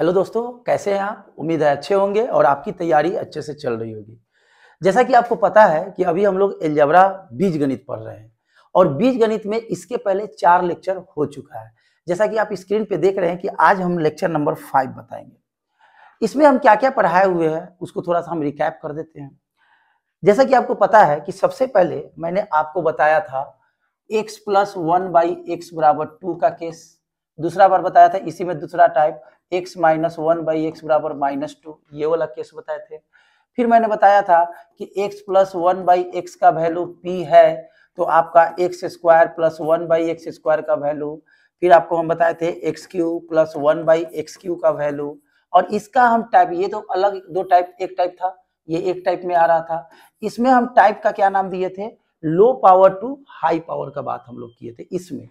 Hello दोस्तों कैसे हैं आप उम्मीद है अच्छे होंगे और आपकी तैयारी अच्छे से चल रही होगी जैसा कि आपको पता है कि अभी हम लोग एलजबरा बीज गणित पढ़ रहे हैं और बीज गणित में इसके पहले चार लेक्चर हो चुका है जैसा कि आप स्क्रीन पे देख रहे हैं कि आज हम लेक्चर नंबर फाइव बताएंगे इसमें हम क्या क्या पढ़ाए हुए हैं उसको थोड़ा सा हम रिकैप कर देते हैं जैसा कि आपको पता है कि सबसे पहले मैंने आपको बताया था x plus one by x बराबर टू का केस दूसरा बार बताया था इसी में दूसरा type x minus one by x बराबर माइनस टू ये वाला केस बताए थे फिर मैंने बताया था कि x plus one by x का वैल्यू पी है तो आपका x square plus one by x square का वैल्यू फिर आपको हम बताए थे x cube plus one by x cube का वैल्यू और इसका हम टाइप ये तो अलग दो टाइप एक टाइप था ये एक टाइप में आ रहा था इसमें हम टाइप का क्या नाम दिए थे low power to high power का बात हम लोग किए थे इसमें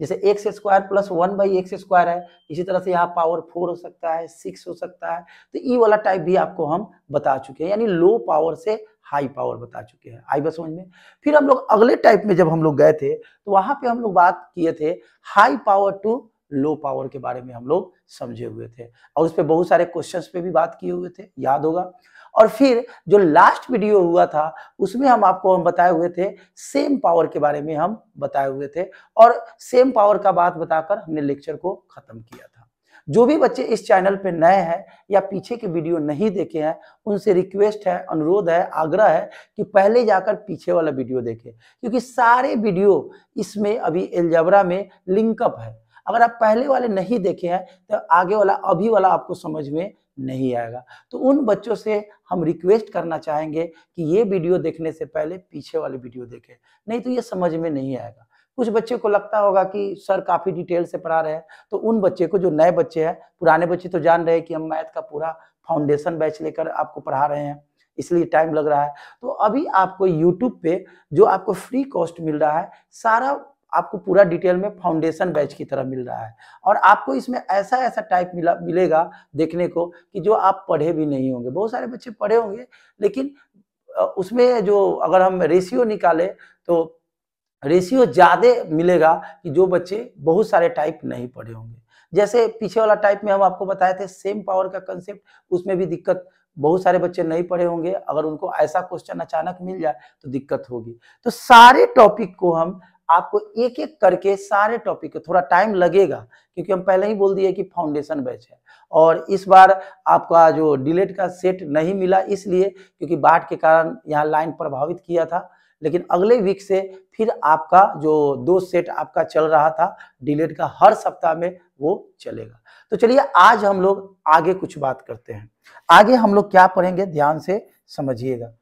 जैसे x square plus one by x square है इसी तरह से यहाँ पावर फोर हो सकता है सिक्स हो सकता है तो ई वाला टाइप भी आपको हम बता चुके हैं यानी लो पावर से हाई पावर बता चुके हैं आई बस समझ में फिर हम लोग अगले टाइप में जब हम लोग गए थे तो वहां पे हम लोग बात किए थे high power to low power के बारे में हम लोग समझे हुए थे और उस पर बहुत सारे क्वेश्चन पे भी बात किए हुए थे याद होगा और फिर जो लास्ट वीडियो हुआ था उसमें हम आपको हम बताए हुए थे सेम पावर के बारे में हम बताए हुए थे और सेम पावर का बात बताकर हमने लेक्चर को खत्म किया था जो भी बच्चे इस चैनल पे नए हैं या पीछे के वीडियो नहीं देखे हैं उनसे रिक्वेस्ट है अनुरोध है आग्रह है कि पहले जाकर पीछे वाला वीडियो देखें क्योंकि सारे वीडियो इसमें अभी एलजबरा में लिंकअप है अगर आप पहले वाले नहीं देखे हैं तो आगे वाला अभी वाला आपको समझ में नहीं आएगा तो उन बच्चों से हम रिक्वेस्ट करना चाहेंगे कि ये वीडियो देखने से पहले पीछे वाले वीडियो देखें नहीं तो ये समझ में नहीं आएगा कुछ बच्चे को लगता होगा कि सर काफ़ी डिटेल से पढ़ा रहे हैं तो उन बच्चे को जो नए बच्चे हैं पुराने बच्चे तो जान रहे हैं कि हम मैथ का पूरा फाउंडेशन बैच लेकर आपको पढ़ा रहे हैं इसलिए टाइम लग रहा है तो अभी आपको यूट्यूब पे जो आपको फ्री कॉस्ट मिल रहा है सारा आपको पूरा डिटेल में फाउंडेशन बैच की तरह मिल रहा है और आपको इसमें ऐसा ऐसा टाइप मिला मिलेगा देखने को कि जो आप पढ़े भी नहीं होंगे बहुत सारे बच्चे पढ़े होंगे लेकिन उसमें जो अगर हम रेशियो निकालें तो रेशियो ज़्यादा मिलेगा कि जो बच्चे बहुत सारे टाइप नहीं पढ़े होंगे जैसे पीछे वाला टाइप में हम आपको बताए थे सेम पावर का कंसेप्ट उसमें भी दिक्कत बहुत सारे बच्चे नहीं पढ़े होंगे अगर उनको ऐसा क्वेश्चन अचानक मिल जाए तो दिक्कत होगी तो सारे टॉपिक को हम आपको एक एक करके सारे टॉपिक को थोड़ा टाइम लगेगा क्योंकि हम पहले ही बोल दिए कि फाउंडेशन बैच है और इस बार आपका जो डिलेट का सेट नहीं मिला इसलिए क्योंकि बाढ़ के कारण यहाँ लाइन प्रभावित किया था लेकिन अगले वीक से फिर आपका जो दो सेट आपका चल रहा था डिलेट का हर सप्ताह में वो चलेगा तो चलिए आज हम लोग आगे कुछ बात करते हैं आगे हम लोग क्या पढ़ेंगे ध्यान से समझिएगा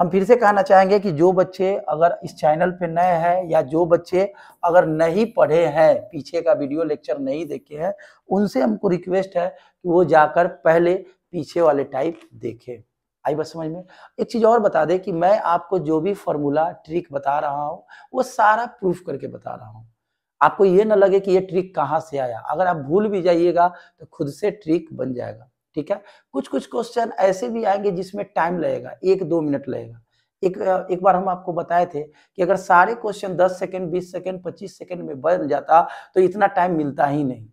हम फिर से कहना चाहेंगे कि जो बच्चे अगर इस चैनल पे नए हैं या जो बच्चे अगर नहीं पढ़े हैं पीछे का वीडियो लेक्चर नहीं देखे हैं उनसे हमको रिक्वेस्ट है कि वो जाकर पहले पीछे वाले टाइप देखें आई बस समझ में एक चीज़ और बता दें कि मैं आपको जो भी फॉर्मूला ट्रिक बता रहा हूँ वो सारा प्रूफ करके बता रहा हूँ आपको ये ना लगे कि ये ट्रिक कहाँ से आया अगर आप भूल भी जाइएगा तो खुद से ट्रिक बन जाएगा ठीक है कुछ कुछ क्वेश्चन ऐसे भी आएंगे जिसमें टाइम लगेगा एक दो मिनट लगेगा एक एक बार हम आपको बताए थे कि अगर सारे क्वेश्चन 10 सेकंड 20 सेकंड 25 सेकंड में बन जाता तो इतना टाइम मिलता ही नहीं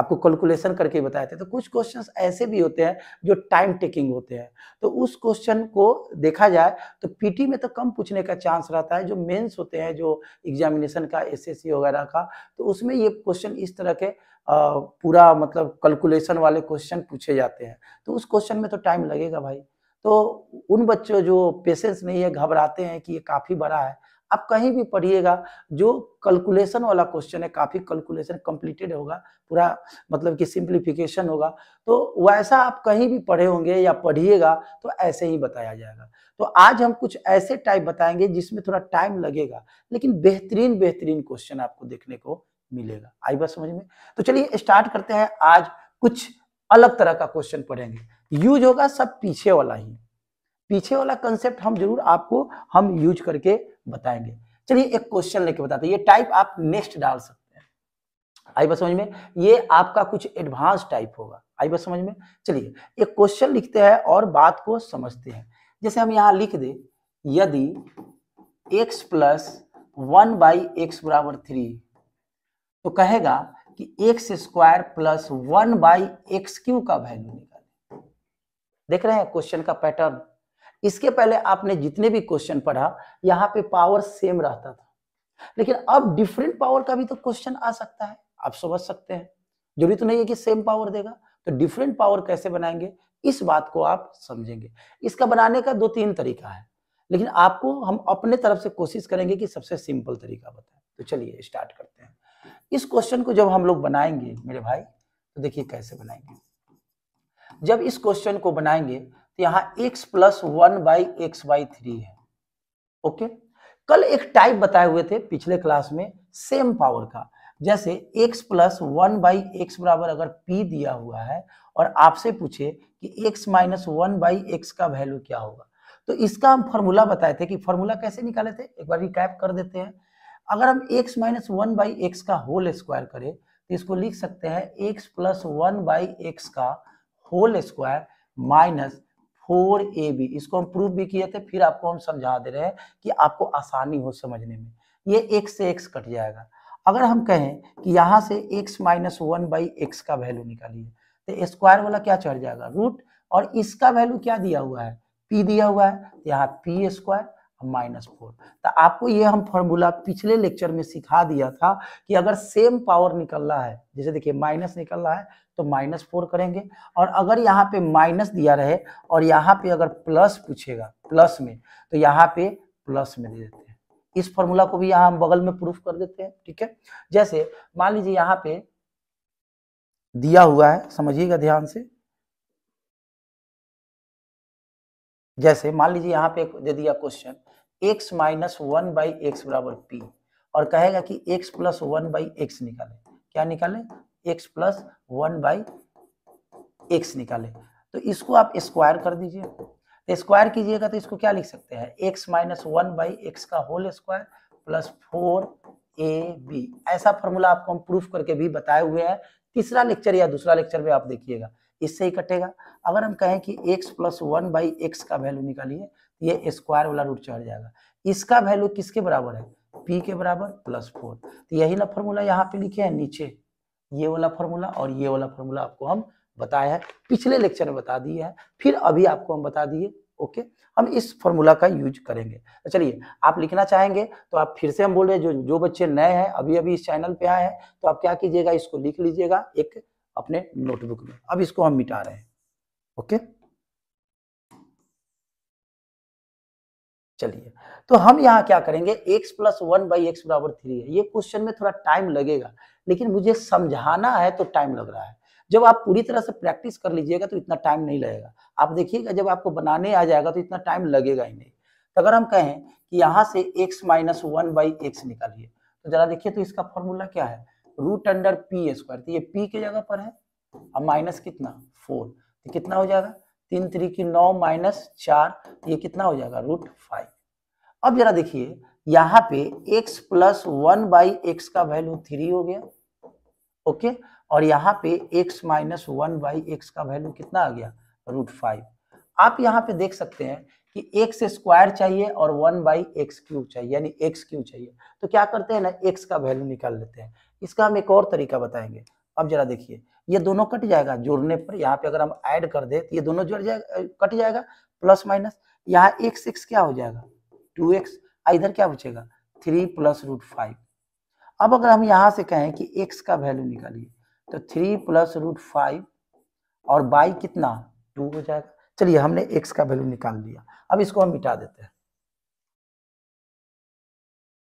आपको कैलकुलेशन करके बताए थे तो कुछ क्वेश्चन ऐसे भी होते हैं जो टाइम टेकिंग होते हैं तो उस क्वेश्चन को देखा जाए तो पीटी में तो कम पूछने का चांस रहता है जो मेंस होते हैं जो एग्जामिनेशन का एसएससी वगैरह का तो उसमें ये क्वेश्चन इस तरह के आ, पूरा मतलब कैलकुलेशन वाले क्वेश्चन पूछे जाते हैं तो उस क्वेश्चन में तो टाइम लगेगा भाई तो उन बच्चों जो पेशेंस नहीं है घबराते हैं कि ये काफ़ी बड़ा है आप कहीं भी पढ़िएगा जो कैलकुलेशन वाला क्वेश्चन है काफ़ी कैलकुलेशन कंप्लीटेड होगा पूरा मतलब कि सिंप्लीफिकेशन होगा तो वैसा आप कहीं भी पढ़े होंगे या पढ़िएगा तो ऐसे ही बताया जाएगा तो आज हम कुछ ऐसे टाइप बताएंगे जिसमें थोड़ा टाइम लगेगा लेकिन बेहतरीन बेहतरीन क्वेश्चन आपको देखने को मिलेगा आई बात समझ में तो चलिए स्टार्ट करते हैं आज कुछ अलग तरह का क्वेश्चन पढ़ेंगे यूज होगा सब पीछे वाला ही पीछे वाला कंसेप्ट हम जरूर आपको हम यूज करके बताएंगे चलिए एक क्वेश्चन लेके बताते हैं ये टाइप आप नेक्स्ट डाल सकते हैं आई बस समझ में ये आपका कुछ एडवांस टाइप होगा आई बस समझ में चलिए एक क्वेश्चन लिखते हैं और बात को समझते हैं जैसे हम यहाँ लिख दे यदि x plus one by x बराबर थ्री तो कहेगा कि x square plus one by x cube का वैल्यू निकाले देख रहे हैं क्वेश्चन का पैटर्न इसके पहले आपने जितने भी क्वेश्चन पढ़ा यहाँ पे पावर सेम रहता था लेकिन अब डिफरेंट पावर का भी तो क्वेश्चन आ सकता है आप समझ सकते हैं जरूरी तो नहीं है कि सेम पावर देगा तो डिफरेंट पावर कैसे बनाएंगे इस बात को आप समझेंगे इसका बनाने का दो तीन तरीका है लेकिन आपको हम अपने तरफ से कोशिश करेंगे कि सबसे सिंपल तरीका बताए तो चलिए स्टार्ट करते हैं इस क्वेश्चन को जब हम लोग बनाएंगे मेरे भाई तो देखिए कैसे बनाएंगे जब इस क्वेश्चन को बनाएंगे तो यहाँ x plus one by x by three है ओके कल एक टाइप बताए हुए थे पिछले क्लास में सेम पावर का जैसे x plus one by x बराबर अगर p दिया हुआ है और आपसे पूछे कि x minus one by x का वैल्यू क्या होगा तो इसका हम फॉर्मूला बताए थे कि फॉर्मूला कैसे निकाले थे एक बार रिकैप कर देते हैं अगर हम x minus one by x का होल स्क्वायर करें तो इसको लिख सकते हैं x plus one by x का whole square minus four a b इसको हम प्रूव भी किए थे फिर आपको हम समझा दे रहे हैं कि आपको आसानी हो समझने में ये एक से एक्स कट जाएगा अगर हम कहें कि यहाँ से x minus one by x का वैल्यू निकालिए तो स्क्वायर वाला क्या चढ़ जाएगा रूट और इसका वैल्यू क्या दिया हुआ है पी दिया हुआ है तो यहाँ पी स्क्वायर माइनस फोर तो आपको ये हम फॉर्मूला पिछले लेक्चर में सिखा दिया था कि अगर सेम पावर निकल रहा है जैसे देखिए माइनस निकल रहा है तो माइनस फोर करेंगे और अगर यहाँ पे माइनस दिया रहे और यहाँ पे अगर प्लस पूछेगा प्लस में तो यहाँ पे प्लस में दे देते हैं इस फॉर्मूला को भी यहाँ हम बगल में प्रूफ कर देते हैं ठीक है जैसे मान लीजिए यहाँ पे दिया हुआ है समझिएगा ध्यान से जैसे मान लीजिए यहाँ पे दे दिया question x minus one by x बराबर पी और कहेगा कि x plus one by x निकाले क्या निकाले x plus one by x निकाले तो इसको आप स्क्वायर कर दीजिए स्क्वायर तो कीजिएगा तो इसको क्या लिख सकते हैं x minus one by x का whole square plus four a b ऐसा फॉर्मूला आपको हम प्रूफ करके भी बताए हुए हैं तीसरा लेक्चर या दूसरा लेक्चर में आप देखिएगा इससे ही कटेगा अगर हम कहें कि x plus one by x का वैल्यू निकालिए ये स्क्वायर वाला रूट चढ़ जाएगा इसका वैल्यू किसके बराबर है पी के बराबर प्लस फोर तो यही ना फॉर्मूला यहाँ पे लिखे है नीचे ये वाला फॉर्मूला और ये वाला फॉर्मूला आपको हम बताया है पिछले लेक्चर में बता दिए है फिर अभी आपको हम बता दिए ओके हम इस फॉर्मूला का यूज करेंगे तो चलिए आप लिखना चाहेंगे तो आप फिर से हम बोल रहे हैं जो जो बच्चे नए हैं अभी अभी इस चैनल पे आए हैं तो आप क्या कीजिएगा इसको लिख लीजिएगा एक अपने नोटबुक में अब इसको हम मिटा रहे हैं ओके चलिए तो हम यहाँ क्या करेंगे x plus one by x बराबर थ्री है ये क्वेश्चन में थोड़ा टाइम लगेगा लेकिन मुझे समझाना है तो टाइम लग रहा है जब आप पूरी तरह से प्रैक्टिस कर लीजिएगा तो इतना टाइम नहीं लगेगा आप देखिएगा जब आपको बनाने आ जाएगा तो इतना टाइम लगेगा ही नहीं तो अगर हम कहें कि यहाँ से x minus one by x निकालिए तो जरा देखिए तो इसका फॉर्मूला क्या है रूट अंडर पी स्क्वायर तो ये पी के जगह पर है और माइनस कितना फोर तो कितना हो जाएगा तीन त्री की नौ माइनस चार तो ये कितना हो जाएगा रूट फाइव अब जरा देखिए यहाँ पे x plus one by x का वैल्यू थ्री हो गया ओके और यहाँ पे x minus one by x का वैल्यू कितना आ गया रूट फाइव आप यहाँ पे देख सकते हैं कि एक्स स्क्वायर चाहिए और वन बाई एक्स क्यूब चाहिए यानी एक्स क्यूब चाहिए तो क्या करते हैं ना एक्स का वैल्यू निकाल लेते हैं इसका हम एक और तरीका बताएंगे अब जरा देखिए ये दोनों कट जाएगा जोड़ने पर यहाँ पे अगर हम ऐड कर दे तो ये दोनों जुड़ जाएगा कट जाएगा प्लस माइनस यहाँ एक्स एक्स क्या हो जाएगा टू एक्स इधर क्या बचेगा थ्री प्लस रूट फाइव अब अगर हम यहाँ से कहें कि एक्स का वैल्यू निकालिए तो थ्री प्लस रूट फाइव और बाई कितना टू हो जाएगा चलिए हमने एक्स का वैल्यू निकाल लिया अब इसको हम मिटा देते हैं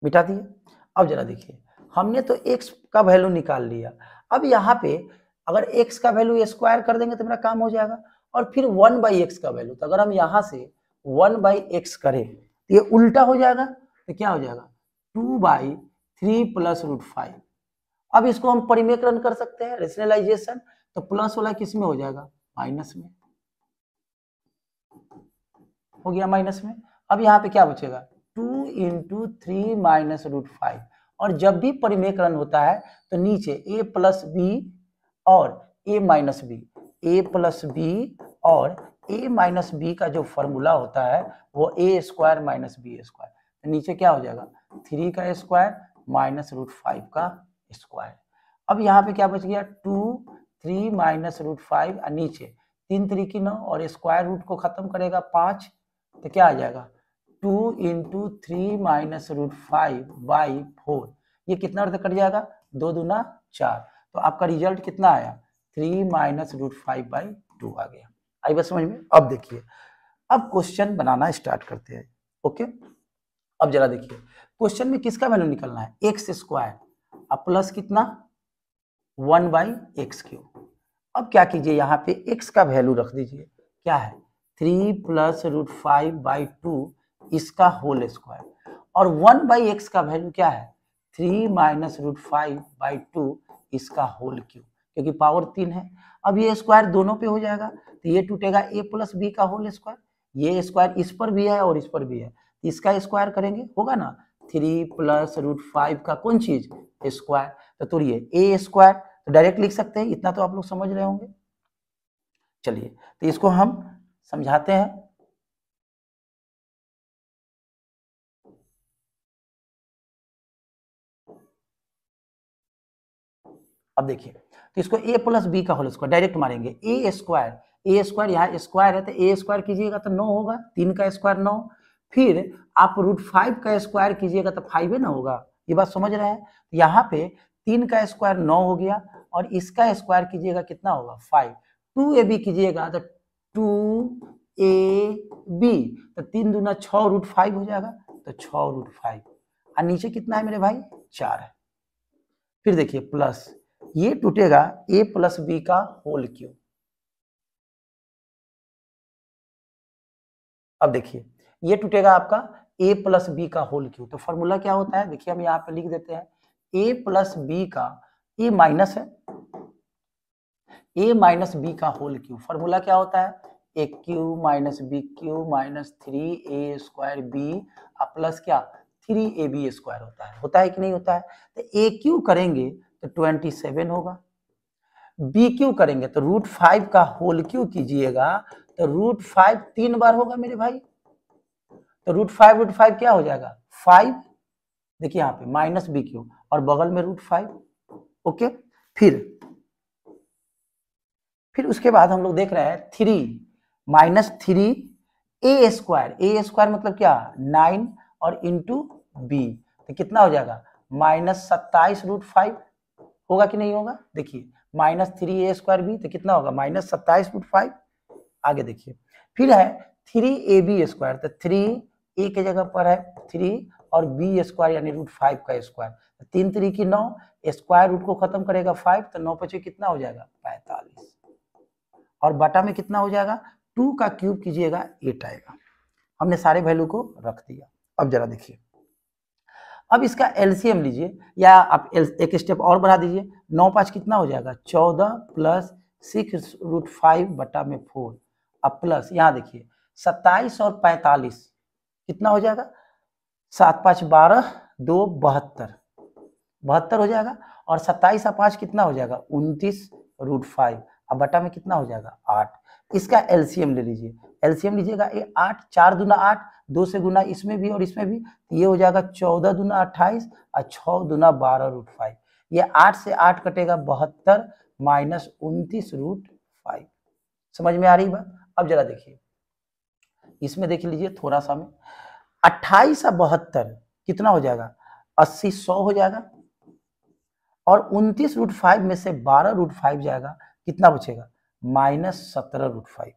मिटा दिए अब जरा देखिए हमने तो एक्स का वैल्यू निकाल लिया अब यहाँ पे अगर x का वैल्यू स्क्वायर कर देंगे तो मेरा काम हो जाएगा और फिर वन बाई एक्स का वैल्यू तो अगर हम यहाँ से वन बाई एक्स करें तो ये उल्टा हो जाएगा तो क्या हो जाएगा two by three plus root five अब इसको हम परिमेकरण कर सकते हैं रेशनलाइजेशन तो प्लस वाला किस में हो जाएगा माइनस में हो गया माइनस में अब यहाँ पे क्या बचेगा two into three minus root five और जब भी परिमेकरण होता है तो नीचे ए प्लस बी और A minus B A plus B और ए माइनस बी का जो फॉर्मूला होता है वो A square minus B square नीचे क्या हो जाएगा थ्री का स्क्वायर माइनस रूट फाइव का स्क्वायर अब यहाँ पे क्या बच गया two three minus root five नीचे तीन तरीके नौ और स्क्वायर रूट को खत्म करेगा पाँच तो क्या आ जाएगा two into three minus root five by four ये कितना अर्थ कट जाएगा दो दूना चार तो आपका रिजल्ट कितना आया three minus root five by two आ गया आई बस समझ में अब देखिए अब क्वेश्चन बनाना स्टार्ट करते हैं ओके अब जरा देखिए क्वेश्चन में किसका वैल्यू निकलना है एक्स स्क्वायर अब प्लस कितना वन बाई एक्स क्यू अब क्या कीजिए यहाँ पे एक्स का वैल्यू रख दीजिए क्या है three plus root five by two इसका होल स्क्वायर और वन बाई एक्स का वैल्यू क्या है three minus root five by two इसका होल क्यूब क्योंकि पावर तीन है अब ये स्क्वायर दोनों पे हो जाएगा तो ये टूटेगा ए प्लस बी का होल स्क्वायर ये स्क्वायर इस पर भी है और इस पर भी है तो इसका स्क्वायर करेंगे होगा ना थ्री प्लस रूट फाइव का कौन चीज स्क्वायर तो तोड़िए ए स्क्वायर तो डायरेक्ट लिख सकते हैं इतना तो आप लोग समझ रहे होंगे चलिए तो इसको हम समझाते हैं अब देखिए तो इसको ए प्लस बी का होल स्क्वायर डायरेक्ट मारेंगे ए स्क्वायर ए स्क्वायर यहाँ स्क्वायर है तो ए स्क्वायर कीजिएगा तो नौ होगा तीन का स्क्वायर नौ फिर आप रूट फाइव का स्क्वायर कीजिएगा तो फाइव ही ना होगा ये बात समझ रहे हैं तो यहाँ पे तीन का स्क्वायर नौ हो गया और इसका स्क्वायर कीजिएगा कितना होगा फाइव टू ए बी कीजिएगा तो टू ए बी तो तीन दूना छ रूट फाइव हो जाएगा तो छ रूट फाइव और नीचे कितना है मेरे भाई चार है फिर देखिए प्लस ये टूटेगा ए प्लस बी का होल क्यूब अब देखिए ये टूटेगा आपका ए प्लस बी का होल क्यूब तो फॉर्मूला क्या होता है देखिए हम यहां पे लिख देते हैं ए प्लस बी का ए माइनस है ए माइनस बी का होल क्यूब फॉर्मूला क्या होता है A cube minus B cube minus three A square B plus क्या थ्री ए बी स्क्वायर होता है होता है कि नहीं होता है तो ए क्यू करेंगे तो ट्वेंटी सेवन होगा बी क्यू करेंगे तो रूट फाइव का होल क्यू कीजिएगा तो रूट फाइव तीन बार होगा मेरे भाई तो रूट फाइव रूट फाइव क्या हो जाएगा फाइव देखिए यहां पे माइनस बी क्यू और बगल में रूट फाइव ओके फिर फिर उसके बाद हम लोग देख रहे हैं थ्री माइनस थ्री ए स्क्वायर ए स्क्वायर मतलब क्या नाइन और इंटू बी तो कितना हो जाएगा माइनस सत्ताईस रूट फाइव होगा कि नहीं होगा देखिए माइनस थ्री ए स्क्वायर बी तो कितना होगा माइनस सत्ताईस फुट फाइव आगे देखिए फिर है थ्री ए बी स्क्वायर तो थ्री ए के जगह पर है थ्री और बी स्क्वायर यानी रूट फाइव का स्क्वायर तो तीन थ्री की नौ स्क्वायर रूट को खत्म करेगा फाइव तो नौ पचे कितना हो जाएगा पैंतालीस और बटा में कितना हो जाएगा टू का क्यूब कीजिएगा एट आएगा हमने सारे वैल्यू को रख दिया अब जरा देखिए अब इसका एलसीएम लीजिए या आप एक स्टेप और बढ़ा दीजिए नौ पाँच कितना हो जाएगा चौदह प्लस सिक्स रूट फाइव बटा में फोर अब प्लस यहाँ देखिए सत्ताईस और पैंतालीस कितना हो जाएगा सात पाँच बारह दो बहत्तर बहत्तर हो जाएगा और सत्ताईस और पाँच कितना हो जाएगा उनतीस रूट फाइव अब बटा में कितना हो जाएगा आठ इसका एलसीएम ले लीजिए एलसीएम लीजिएगा ये आठ चार दुना आठ दो से गुना इसमें भी और इसमें भी तो ये हो जाएगा चौदह दुना अट्ठाईस और छ दुना बारह रूट फाइव ये आठ से आठ कटेगा बहत्तर माइनस उन्तीस रूट फाइव समझ में आ रही बात अब जरा देखिए इसमें देख लीजिए थोड़ा सा में अट्ठाईस और बहत्तर कितना हो जाएगा अस्सी सौ हो जाएगा और उन्तीस रूट फाइव में से बारह रूट फाइव जाएगा कितना बचेगा माइनस सत्रह रूट फाइव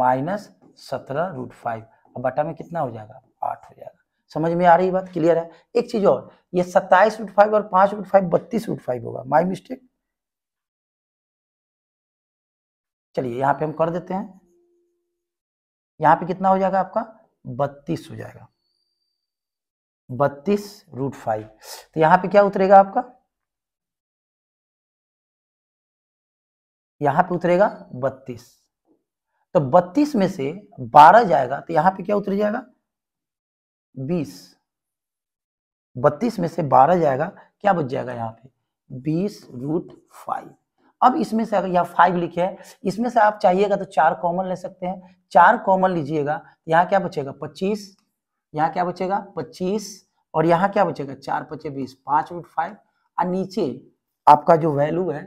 माइनस सत्रह रूट फाइव अब बटा में कितना हो जाएगा आठ हो जाएगा समझ में आ रही बात क्लियर है एक चीज और ये सत्ताईस रूट फाइव और पांच रूट फाइव बत्तीस रूट फाइव होगा माई मिस्टेक चलिए यहाँ पे हम कर देते हैं यहाँ पे कितना हो जाएगा आपका बत्तीस हो जाएगा बत्तीस रूट फाइव तो यहाँ पे क्या उतरेगा आपका यहाँ पे उतरेगा बत्तीस तो 32 में से 12 जाएगा तो यहां पे क्या उतर जाएगा 20 32 में से 12 जाएगा क्या बच जाएगा यहाँ पे 20 रूट फाइव अब इसमें से अगर यहाँ फाइव लिखे है इसमें से आप चाहिएगा तो चार कॉमन ले सकते हैं चार कॉमन लीजिएगा तो यहाँ क्या बचेगा पच्चीस यहाँ क्या बचेगा पच्चीस और यहाँ क्या बचेगा चार पचे बीस पांच रूट फाइव और नीचे आपका जो वैल्यू है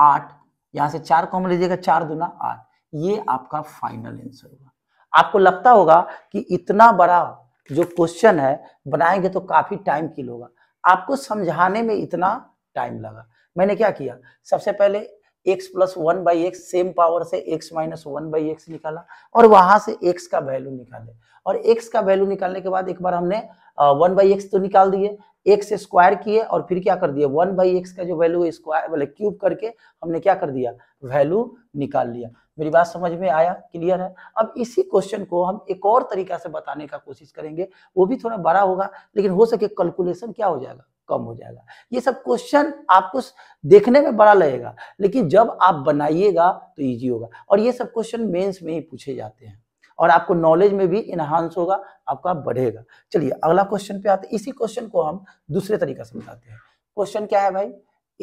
आठ यहाँ से चार कॉमन लीजिएगा चार दुना आठ ये आपका फाइनल आंसर होगा आपको लगता होगा कि इतना बड़ा जो क्वेश्चन है बनाएंगे तो काफी टाइम किल होगा आपको समझाने में इतना टाइम लगा मैंने क्या किया सबसे पहले x plus one by x same power से x minus one by x निकाला और वहां से x का वैल्यू निकाले और x का वैल्यू निकालने के बाद एक बार हमने वन बाई एक्स तो निकाल दिए एक्स स्क्वायर किए और फिर क्या कर दिया वन बाई एक्स का जो वैल्यू स्क्वायर बोले क्यूब करके हमने क्या कर दिया वैल्यू निकाल लिया मेरी बात समझ में आया क्लियर है अब इसी क्वेश्चन को हम एक और तरीका से बताने का कोशिश करेंगे वो भी थोड़ा बड़ा होगा लेकिन हो सके कैलकुलेशन क्या हो जाएगा कम हो जाएगा ये सब क्वेश्चन आपको देखने में बड़ा लगेगा लेकिन जब आप बनाइएगा तो इजी होगा और ये सब क्वेश्चन मेंस में ही पूछे जाते हैं और आपको नॉलेज में भी इनहांस होगा आपका बढ़ेगा चलिए अगला क्वेश्चन पे आते इसी क्वेश्चन को हम दूसरे तरीका से बताते हैं क्वेश्चन क्या है भाई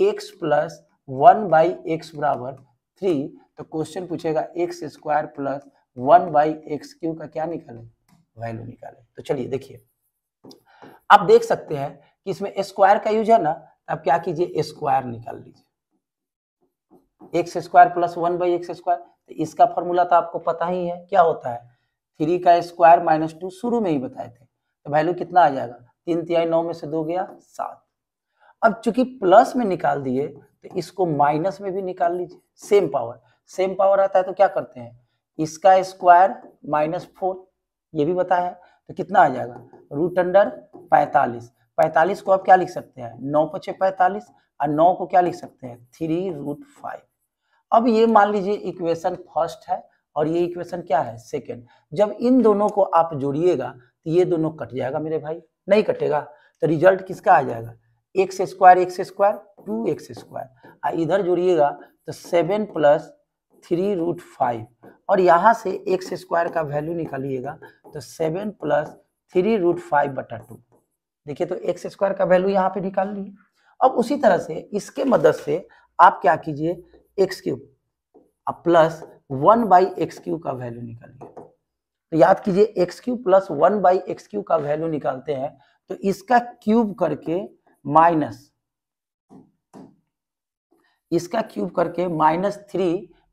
x plus one by x बराबर थ्री तो क्वेश्चन पूछेगा x square plus one by x cube का क्या निकाले वैल्यू निकाले तो चलिए देखिए आप देख सकते हैं कि इसमें स्क्वायर का यूज है ना तो आप क्या कीजिए स्क्वायर निकाल लीजिए x square plus one by x square तो इसका फॉर्मूला तो आपको पता ही है क्या होता है थ्री का स्क्वायर माइनस टू शुरू में ही बताए थे तो वैल्यू कितना आ जाएगा तीन तिहाई नौ में से दो गया सात अब चूंकि प्लस में निकाल दिए तो इसको माइनस में भी निकाल लीजिए सेम पावर सेम पावर रहता है तो क्या करते हैं इसका स्क्वायर माइनस फोर ये भी बताया है तो कितना आ जाएगा रूट अंडर पैतालीस पैंतालीस को आप क्या लिख सकते हैं नौ पचे पैंतालीस और नौ को क्या लिख सकते हैं थ्री रूट फाइव अब ये मान लीजिए इक्वेशन फर्स्ट है और ये इक्वेशन क्या है सेकेंड जब इन दोनों को आप जोड़िएगा तो ये दोनों कट जाएगा मेरे भाई नहीं कटेगा तो रिजल्ट किसका आ जाएगा x square x square two x square इधर जोड़िएगा तो seven plus three root five और यहाँ से एक्स स्क्वायर का वैल्यू निकालिएगा तो seven plus three root five बटा टू देखिए तो एक्स स्क्वायर का वैल्यू यहाँ पे निकाल लिए अब उसी तरह से इसके मदद से आप क्या कीजिए एक्स क्यूब अब plus one by x cube का वैल्यू निकालिए तो याद कीजिए x cube plus one by x cube का वैल्यू निकालते हैं तो इसका क्यूब करके माइनस इसका क्यूब करके माइनस थ्री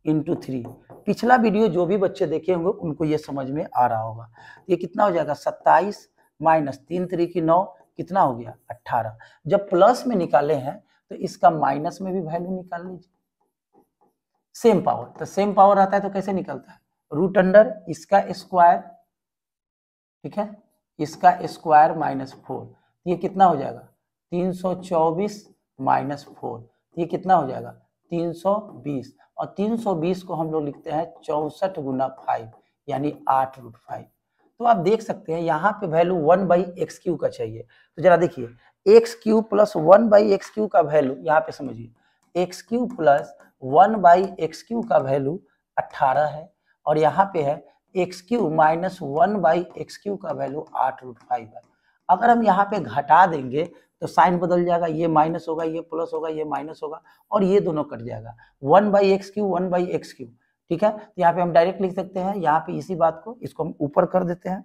इंटू थ्री पिछला वीडियो जो भी बच्चे देखे होंगे उनको ये समझ में आ रहा होगा ये कितना हो जाएगा सत्ताईस माइनस तीन थ्री की नौ कितना हो गया अट्ठारह जब प्लस में निकाले हैं तो इसका माइनस में भी वैल्यू निकाल लीजिए सेम पावर तो सेम पावर आता है तो कैसे निकलता है रूट अंडर इसका स्क्वायर ठीक है इसका स्क्वायर माइनस फोर ये कितना हो जाएगा तीन सौ चौबीस माइनस फोर ये कितना हो जाएगा तीन सौ बीस और 320 को हम लोग लिखते हैं चौसठ गुना फाइव यानी आठ रूट फाइव तो आप देख सकते हैं यहाँ पे value one by x cube का चाहिए तो जरा देखिए x cube plus one by x cube का वैल्यू यहाँ पे समझिए x cube plus one by x cube का वैल्यू अट्ठारह है और यहाँ पे है x cube minus one by x cube का वैल्यू आठ रूट फाइव है अगर हम यहाँ पे घटा देंगे तो साइन बदल जाएगा ये माइनस होगा ये प्लस होगा ये माइनस होगा और ये दोनों कट जाएगा one by x cube one by x cube ठीक है तो यहाँ पे हम डायरेक्ट लिख सकते हैं यहाँ पे इसी बात को इसको हम ऊपर कर देते हैं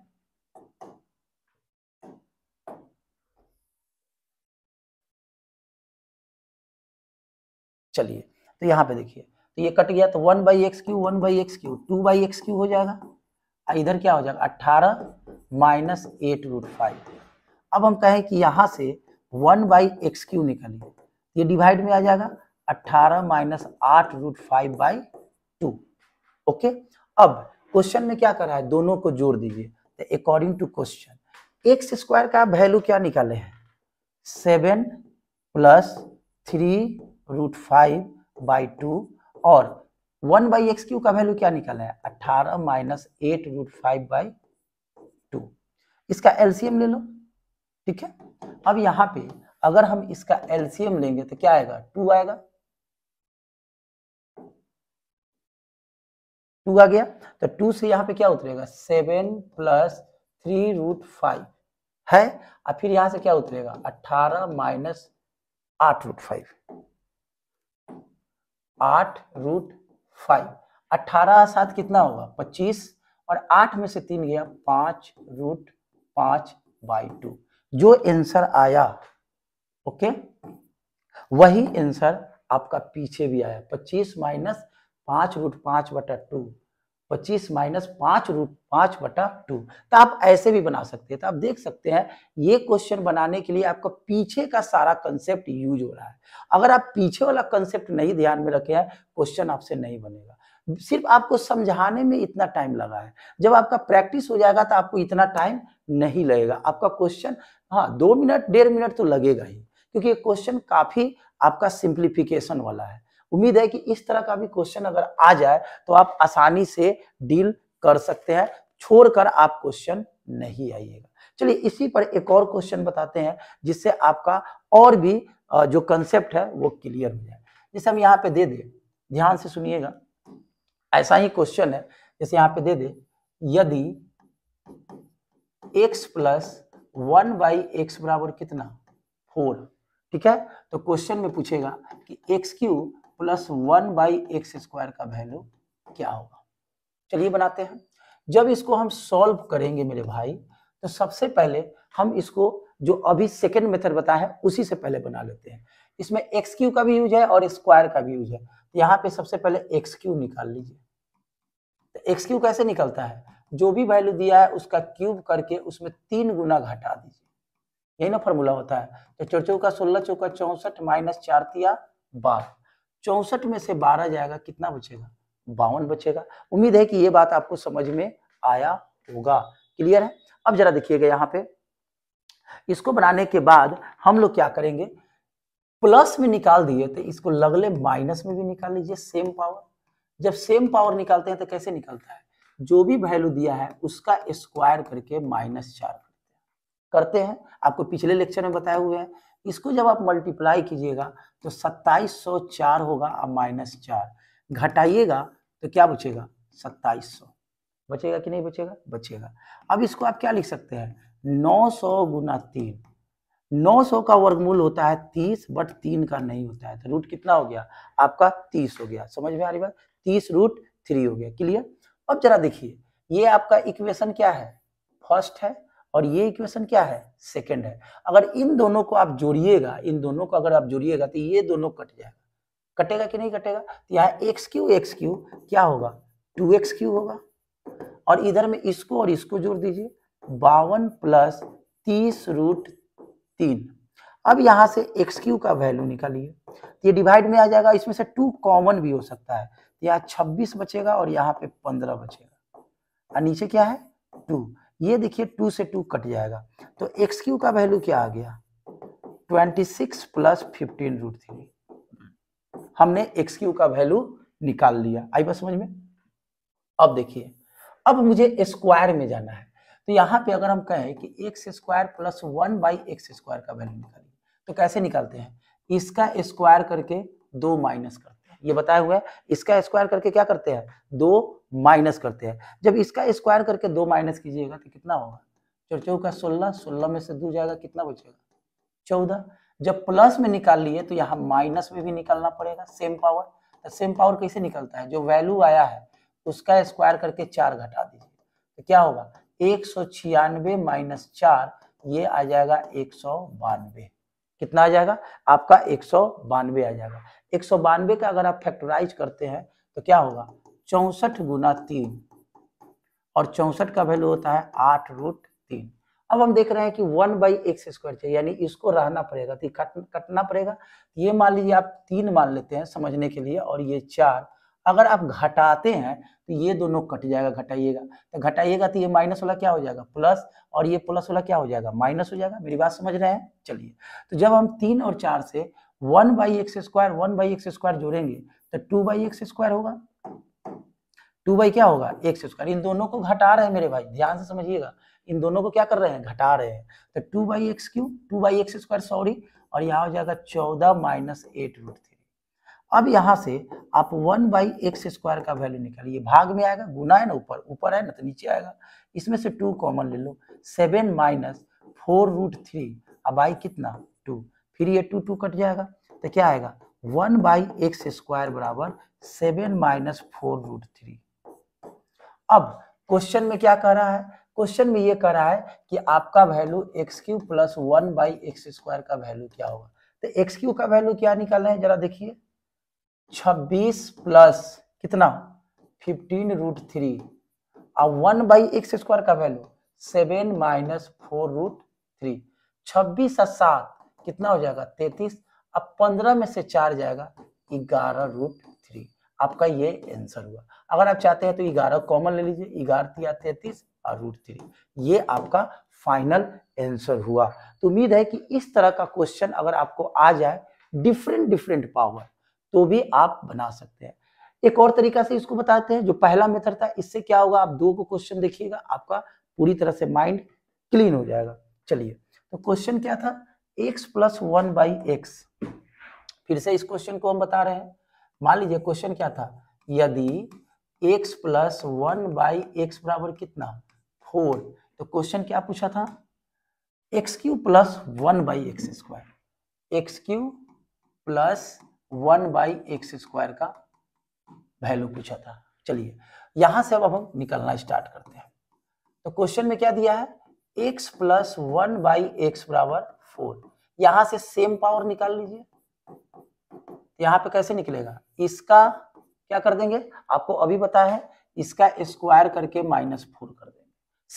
चलिए तो यहाँ पे देखिए तो ये कट गया तो one by x cube one by x cube two by x cube हो जाएगा इधर क्या हो जाएगा अट्ठारह माइनस एट रूट फाइव अब हम कहें कि यहाँ से वन बाई एक्स क्यू निकलिए ये डिवाइड में आ जाएगा अट्ठारह माइनस आठ root five by two okay अब क्वेश्चन में क्या करा है दोनों को जोड़ दीजिए according to question x square का वैल्यू क्या निकाले हैं seven plus three root five by two और वन बाई एक्स क्यू का वैल्यू क्या निकाले हैं अट्ठारह minus eight root five by two इसका एलसीएम ले लो ठीक है अब यहाँ पे अगर हम इसका एलसीएम लेंगे तो क्या आएगा टू आएगा टू आ गया तो टू से यहाँ पे क्या उतरेगा seven plus three root five है और फिर यहां से क्या उतरेगा अठारह माइनस आठ रूट फाइव आठ रूट फाइव अठारह सात कितना होगा पच्चीस और आठ में से तीन गया पांच रूट पांच बाई टू जो आंसर आया ओके वही आंसर आपका पीछे भी आया पच्चीस माइनस पांच रूट पांच बटा टू पच्चीस माइनस पांच रूट पांच बटा टू तो आप ऐसे भी बना सकते हैं तो आप देख सकते हैं ये क्वेश्चन बनाने के लिए आपका पीछे का सारा कंसेप्ट यूज हो रहा है अगर आप पीछे वाला कंसेप्ट नहीं ध्यान में रखे हैं क्वेश्चन आपसे नहीं बनेगा सिर्फ आपको समझाने में इतना टाइम लगा है जब आपका प्रैक्टिस हो जाएगा तो आपको इतना टाइम नहीं लगेगा आपका क्वेश्चन हाँ दो मिनट डेढ़ मिनट तो लगेगा ही क्योंकि ये क्वेश्चन काफी आपका सिंप्लीफिकेशन वाला है उम्मीद है कि इस तरह का भी क्वेश्चन अगर आ जाए तो आप आसानी से डील कर सकते हैं छोड़कर आप क्वेश्चन नहीं आइएगा चलिए इसी पर एक और क्वेश्चन बताते हैं जिससे आपका और भी जो कंसेप्ट है वो क्लियर हो जाए जैसे हम यहाँ पे दे दे ध्यान से सुनिएगा ऐसा ही क्वेश्चन है जैसे यहाँ पे दे दे यदि x plus one by x बराबर कितना फोर ठीक है तो क्वेश्चन में पूछेगा कि x cube plus one by x square का वैल्यू क्या होगा चलिए बनाते हैं जब इसको हम सॉल्व करेंगे मेरे भाई तो सबसे पहले हम इसको जो अभी सेकेंड मेथड बताया है उसी से पहले बना लेते हैं इसमें एक्स क्यू का भी यूज है और स्क्वायर का भी यूज है तो यहाँ पे सबसे पहले एक्स क्यू निकाल लीजिए तो एक्स क्यू कैसे निकलता है जो भी वैल्यू दिया है उसका क्यूब करके उसमें तीन गुना घटा दीजिए यही ना फॉर्मूला होता है तो चौर चौका सोलह चौका चौसठ माइनस चार तिया बारह चौसठ में से बारह जाएगा कितना बचेगा बावन बचेगा उम्मीद है कि ये बात आपको समझ में आया होगा क्लियर है अब जरा देखिएगा यहाँ पे इसको बनाने के बाद हम लोग क्या करेंगे प्लस में निकाल दिए तो इसको लगले माइनस में भी निकाल लीजिए सेम पावर जब सेम पावर निकालते हैं तो कैसे निकलता है जो भी वैल्यू दिया है उसका स्क्वायर करके माइनस चार करते हैं आपको पिछले लेक्चर में बताए हुए हैं इसको जब आप मल्टीप्लाई कीजिएगा तो सत्ताईस सौ चार होगा और माइनस चार घटाइएगा तो क्या बचेगा सत्ताईस सौ बचेगा कि नहीं बचेगा बचेगा अब इसको आप क्या लिख सकते हैं नौ सौ गुना तीन नौ सौ का वर्गमूल होता है तीस बट तीन का नहीं होता है तो रूट कितना हो गया आपका तीस हो गया समझ में आ रही बात तीस रूट थ्री हो गया क्लियर अब जरा देखिए ये आपका इक्वेशन क्या है फर्स्ट है और ये इक्वेशन क्या है सेकंड है अगर इन दोनों को आप जोड़िएगा इन दोनों को अगर आप जोड़िएगा तो ये दोनों कट जाएगा कटेगा कि नहीं कटेगा तो यहाँ एक्स क्यू एक्स क्यू क्या होगा टू एक्स क्यू होगा और इधर में इसको और इसको जोड़ दीजिए बावन प्लस तीस रूट तीन अब यहाँ से एक्स क्यू का वैल्यू निकालिए ये डिवाइड में आ जाएगा इसमें से टू कॉमन भी हो सकता है यहाँ छब्बीस बचेगा और यहाँ पे पंद्रह बचेगा और नीचे क्या है टू ये देखिए टू से टू कट जाएगा तो एक्स क्यू का वैल्यू क्या आ गया twenty six plus fifteen root three हमने एक्स क्यू का वैल्यू निकाल लिया आई बात समझ में अब देखिए अब मुझे स्क्वायर में जाना है तो यहाँ पे अगर हम कहें कि x square plus one by x square का वैल्यू निकालिए तो कैसे निकालते हैं इसका स्क्वायर करके दो माइनस कर ये बताया हुआ है इसका स्क्वायर करके क्या करते हैं दो माइनस करते हैं जब इसका स्क्वायर करके दो माइनस कीजिएगा तो कितना होगा चौचौ का सोलह सोलह में से दो जाएगा कितना बचेगा चौदह जब प्लस में निकाल लिए तो यहाँ माइनस में भी निकालना पड़ेगा सेम पावर तो सेम पावर कैसे निकलता है जो वैल्यू आया है उसका स्क्वायर करके चार घटा दीजिए तो क्या होगा एक सौ छियानवे माइनस चार ये आ जाएगा एक सौ बानवे कितना आ जाएगा आपका एक सौ बानवे आ जाएगा एक सौ बानवे का अगर आप फैक्टराइज करते हैं तो क्या होगा चौसठ गुना तीन और चौसठ का वैल्यू होता है आठ रूट तीन अब हम देख रहे हैं कि वन बाई एक्स स्क्वायर चाहिए यानी इसको रहना पड़ेगा तो कटना पड़ेगा तो ये मान लीजिए आप तीन मान लेते हैं समझने के लिए और ये चार अगर आप घटाते हैं तो ये दोनों कट जाएगा घटाइएगा तो घटाइएगा तो ये माइनस वाला क्या हो जाएगा प्लस और ये प्लस वाला क्या हो जाएगा माइनस हो जाएगा मेरी बात समझ रहे हैं चलिए तो जब हम तीन और चार से one by x square one by x square जोड़ेंगे तो टू बाई एक्स स्क्वायर होगा टू बाई क्या होगा एक्स स्क्वायर इन दोनों को घटा रहे हैं मेरे भाई ध्यान से समझिएगा इन दोनों को क्या कर रहे हैं घटा रहे हैं तो two by x cube two by x square sorry और यहाँ हो जाएगा चौदह माइनस एट रूट थ्री अब यहाँ से आप वन बाई एक्स स्क्वायर का वैल्यू निकालिए भाग में आएगा गुना है ना ऊपर ऊपर है ना तो नीचे आएगा इसमें से टू कॉमन ले लो seven minus four root three अब आई कितना टू फिर ये टू टू कट जाएगा तो क्या आएगा वन बाई एक्स स्क्वायर बराबर seven minus four root three अब क्वेश्चन में क्या कह रहा है क्वेश्चन में ये कह रहा है कि आपका value x cube plus one by x square का वैल्यू क्या होगा तो एक्स क्यू का वैल्यू क्या निकालना है जरा देखिए छब्बीस प्लस कितना फिफ्टीन रूट थ्री और वन बाई एक्स स्क्वायर का value seven minus four root three छब्बीस और सात कितना हो जाएगा तैतीस अब पंद्रह में से चार जाएगा ग्यारह रूट थ्री आपका ये आंसर हुआ अगर आप चाहते हैं तो ग्यारह कॉमन ले लीजिए ग्यारह या तैतीस और रूट थ्री ये आपका फाइनल आंसर हुआ तो उम्मीद है कि इस तरह का क्वेश्चन अगर आपको आ जाए डिफरेंट डिफरेंट पावर तो भी आप बना सकते हैं एक और तरीका से इसको बताते हैं जो पहला मेथड था इससे क्या होगा आप दो को क्वेश्चन देखिएगा आपका पूरी तरह से माइंड क्लीन हो जाएगा चलिए तो क्वेश्चन क्या था x plus one by x फिर से इस क्वेश्चन को हम बता रहे हैं मान लीजिए क्वेश्चन क्या था यदि x plus one by x बराबर कितना फोर तो क्वेश्चन क्या पूछा था x cube plus one by x square x cube plus one by x square का वैल्यू पूछा था चलिए यहां से अब हम निकलना स्टार्ट करते हैं तो क्वेश्चन में क्या दिया है x plus one by x बराबर फोर यहां से सेम पावर निकाल लीजिए यहां पे कैसे निकलेगा इसका क्या कर देंगे आपको अभी बताया है इसका स्क्वायर करके माइनस फोर कर देंगे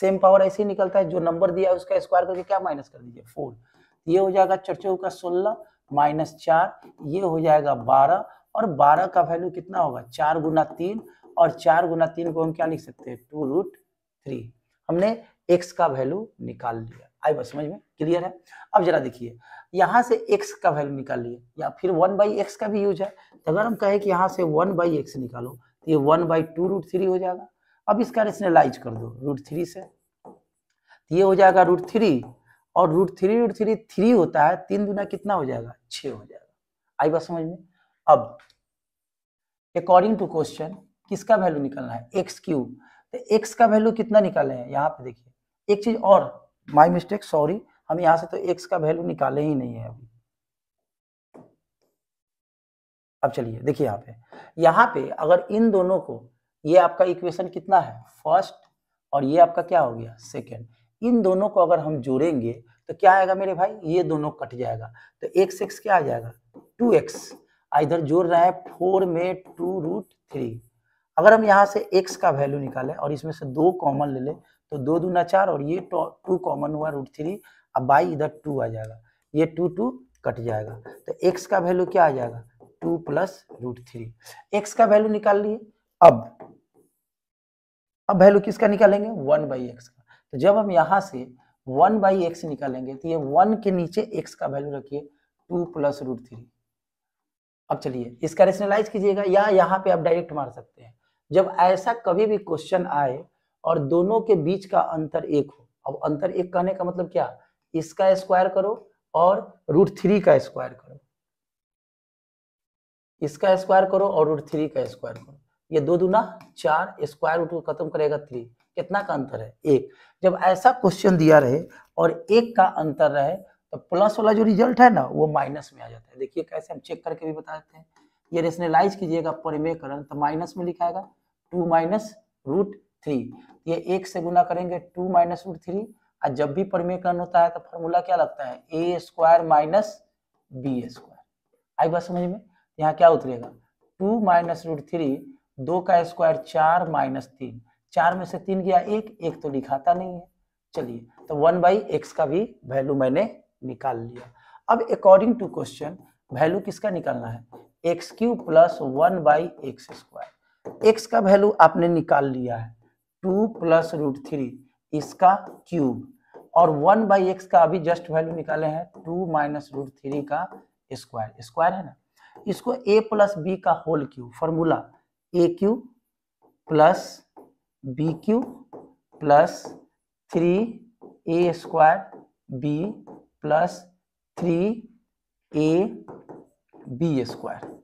सेम पावर ऐसे ही निकलता है जो नंबर दिया है उसका स्क्वायर करके क्या माइनस कर दीजिए फोर ये हो जाएगा चर्चों का सोलह माइनस चार ये हो जाएगा बारह और बारह का वैल्यू कितना होगा चार गुना तीन और चार गुना तीन को हम क्या लिख सकते हैं टू रूट थ्री हमने एक्स का वैल्यू निकाल लिया आई बस समझ में क्लियर है अब जरा देखिए यहाँ से x का वैल्यू निकाल लिए या फिर वन बाई एक्स का भी यूज है तो अगर हम कहें कि यहाँ से वन बाई एक्स निकालो तो ये one by two root three हो जाएगा अब इसका रेशनलाइज कर दो रूट थ्री से तो ये हो जाएगा रूट थ्री और root three root three three होता है तीन दुना कितना हो जाएगा छ हो जाएगा आई बात समझ में अब अकॉर्डिंग टू क्वेश्चन किसका वैल्यू निकालना है एक्स क्यूब तो एक्स का वैल्यू कितना निकालना है यहाँ पे देखिए एक चीज और माई मिस्टेक सॉरी हम यहाँ से तो एक्स का वैल्यू निकाले ही नहीं है अभी अब चलिए देखिए यहाँ पे यहाँ पे अगर इन दोनों को ये आपका इक्वेशन कितना है फर्स्ट और ये आपका क्या हो गया सेकेंड इन दोनों को अगर हम जोड़ेंगे तो क्या आएगा मेरे भाई ये दोनों कट जाएगा तो एक्स एक्स क्या आ जाएगा टू एक्स इधर जोड़ रहे हैं फोर में टू रूट थ्री अगर हम यहाँ से एक्स का वैल्यू निकालें और इसमें से दो कॉमन ले लें तो दो दूना चार और ये टू कॉमन हुआ रूट थ्री अब बाई इधर टू आ जाएगा ये टू टू कट जाएगा तो एक्स का वैल्यू क्या आ जाएगा two plus root three x का वैल्यू निकाल लिए अब अब वैल्यू किसका निकालेंगे वन बाई एक्स का तो जब हम यहां से वन बाई एक्स निकालेंगे तो ये वन के नीचे एक्स का वैल्यू रखिए टू प्लस रूट थ्री अब चलिए इसका रेशनलाइज कीजिएगा या यहाँ पे आप डायरेक्ट मार सकते हैं जब ऐसा कभी भी क्वेश्चन आए और दोनों के बीच का अंतर एक हो अब अंतर एक कहने का मतलब क्या इसका स्क्वायर करो और रूट थ्री का स्क्वायर करो इसका स्क्वायर करो और रूट थ्री का स्क्वायर करो ये दो दूना चार स्क्वायर रूट को खत्म करेगा थ्री कितना का अंतर है एक जब ऐसा क्वेश्चन दिया रहे और एक का अंतर रहे तो प्लस वाला जो रिजल्ट है ना वो माइनस में आ जाता है देखिए कैसे हम चेक करके भी बताते हैं ये रेशनलाइज कीजिएगा परिमेय करण तो माइनस में लिखाएगा टू माइनस रूट थ्री तो ये एक से गुना करेंगे टू माइनस रूट थ्री और जब भी परमीयकरण होता है तो फॉर्मूला क्या लगता है a square minus B square आई बात समझ में तो यहाँ क्या उतरेगा टू माइनस रूट थ्री दो का स्क्वायर चार माइनस तीन चार में से तीन गया एक एक तो दिखाता नहीं है चलिए तो वन बाई एक्स का भी वैल्यू मैंने निकाल लिया अब अकॉर्डिंग टू क्वेश्चन वैल्यू किसका निकालना है x cube plus one by x square x का वैल्यू आपने निकाल लिया है टू प्लस रूट थ्री इसका क्यूब और वन बाई एक्स का अभी जस्ट वैल्यू निकाले हैं टू माइनस रूट थ्री का स्क्वायर स्क्वायर है ना इसको ए प्लस बी का whole cube formula a cube plus b cube plus three A square B plus three A B square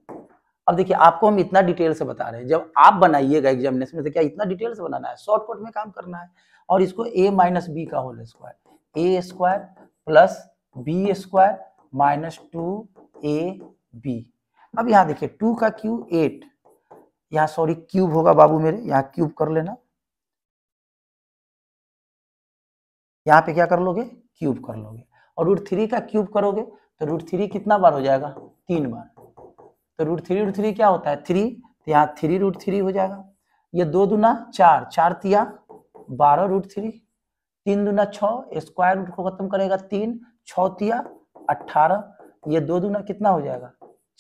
अब देखिए आपको हम इतना डिटेल से बता रहे हैं जब आप बनाइएगा एग्जामिनेशन में तो क्या इतना डिटेल से बनाना है शॉर्टकट में काम करना है और इसको ए माइनस बी का whole square A square plus b square minus two a b अब यहाँ देखिए टू का क्यू एट यहाँ सॉरी क्यूब होगा बाबू मेरे यहाँ क्यूब कर लेना यहाँ पे क्या कर लोगे क्यूब कर लोगे और रूट थ्री का क्यूब करोगे तो रूट थ्री कितना बार हो जाएगा तीन बार तो रूट थ्री रूट थ्री क्या होता है थ्री तो यहाँ थ्री रूट थ्री हो जाएगा ये दो दुना चार चार तिया बारह रूट थ्री तीन दुना छ स्क्वायर रूट को खत्म करेगा तीन छः तिया अट्ठारह ये दो दुना कितना हो जाएगा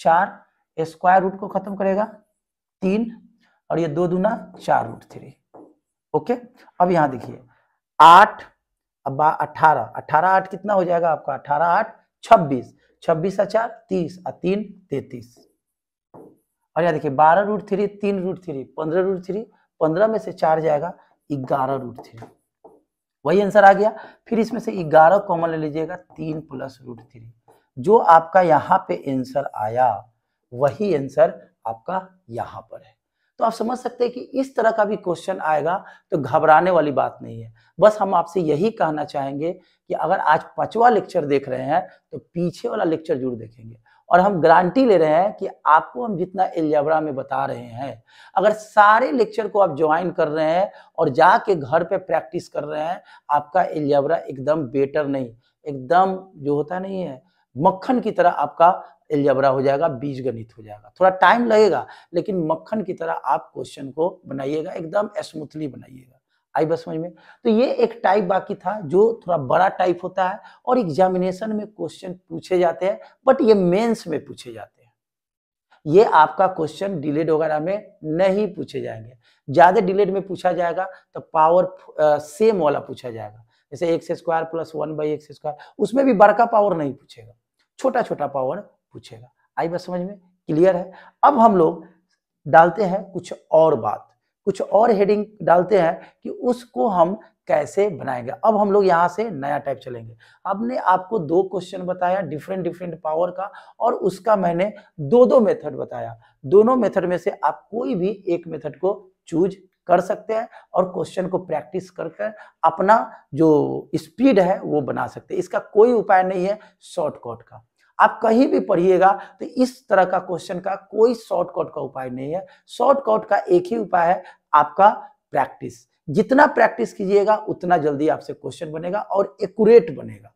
चार स्क्वायर रूट को खत्म करेगा तीन और ये दो दुना चार रूट थ्री ओके अब यहाँ देखिए आठ अब अठारह अठारह आठ कितना हो जाएगा आपका अठारह आठ छब्बीस छब्बीस अचार तीस और तीन तैतीस और यहाँ देखिए बारह रूट थ्री तीन रूट थ्री पंद्रह रूट थ्री पंद्रह में से चार जाएगा ग्यारह रूट थ्री वही आंसर आ गया फिर इसमें से ग्यारह कॉमन ले लीजिएगा तीन प्लस रूट थ्री जो आपका यहाँ पे आंसर आया वही आंसर आपका यहाँ पर है तो आप समझ सकते हैं कि इस तरह का भी क्वेश्चन आएगा तो घबराने वाली बात नहीं है बस हम आपसे यही कहना चाहेंगे कि अगर आज पांचवा लेक्चर देख रहे हैं तो पीछे वाला लेक्चर जरूर देखेंगे और हम गारंटी ले रहे हैं कि आपको हम जितना एलजबरा में बता रहे हैं अगर सारे लेक्चर को आप ज्वाइन कर रहे हैं और जाके घर पे प्रैक्टिस कर रहे हैं आपका एलजबरा एकदम बेटर नहीं एकदम जो होता नहीं है मक्खन की तरह आपका एलजबरा हो जाएगा बीज गणित हो जाएगा थोड़ा टाइम लगेगा लेकिन मक्खन की तरह आप क्वेश्चन को बनाइएगा एकदम स्मूथली बनाइएगा आई बस समझ में तो ये एक टाइप बाकी था जो थोड़ा बड़ा टाइप होता है और एग्जामिनेशन में क्वेश्चन पूछे जाते हैं बट ये मेंस में पूछे जाते हैं ये आपका क्वेश्चन डिलेड वगैरह में नहीं पूछे जाएंगे ज़्यादा डिलेड में पूछा जाएगा तो पावर सेम वाला पूछा जाएगा जैसे x square plus one by x square उसमें भी बड़का पावर नहीं पूछेगा छोटा छोटा पावर पूछेगा आई बस समझ में क्लियर है अब हम लोग डालते हैं कुछ और बात कुछ और हेडिंग डालते हैं कि उसको हम कैसे बनाएंगे अब हम लोग यहाँ से नया टाइप चलेंगे आपने आपको दो क्वेश्चन बताया डिफरेंट डिफरेंट पावर का और उसका मैंने दो दो मेथड बताया दोनों मेथड में से आप कोई भी एक मेथड को चूज कर सकते हैं और क्वेश्चन को प्रैक्टिस करके अपना जो स्पीड है वो बना सकते हैं इसका कोई उपाय नहीं है शॉर्टकट का आप कहीं भी पढ़िएगा तो इस तरह का क्वेश्चन का कोई शॉर्टकट का उपाय नहीं है शॉर्टकट का एक ही उपाय है आपका प्रैक्टिस जितना प्रैक्टिस कीजिएगा उतना जल्दी आपसे क्वेश्चन बनेगा और एक्यूरेट बनेगा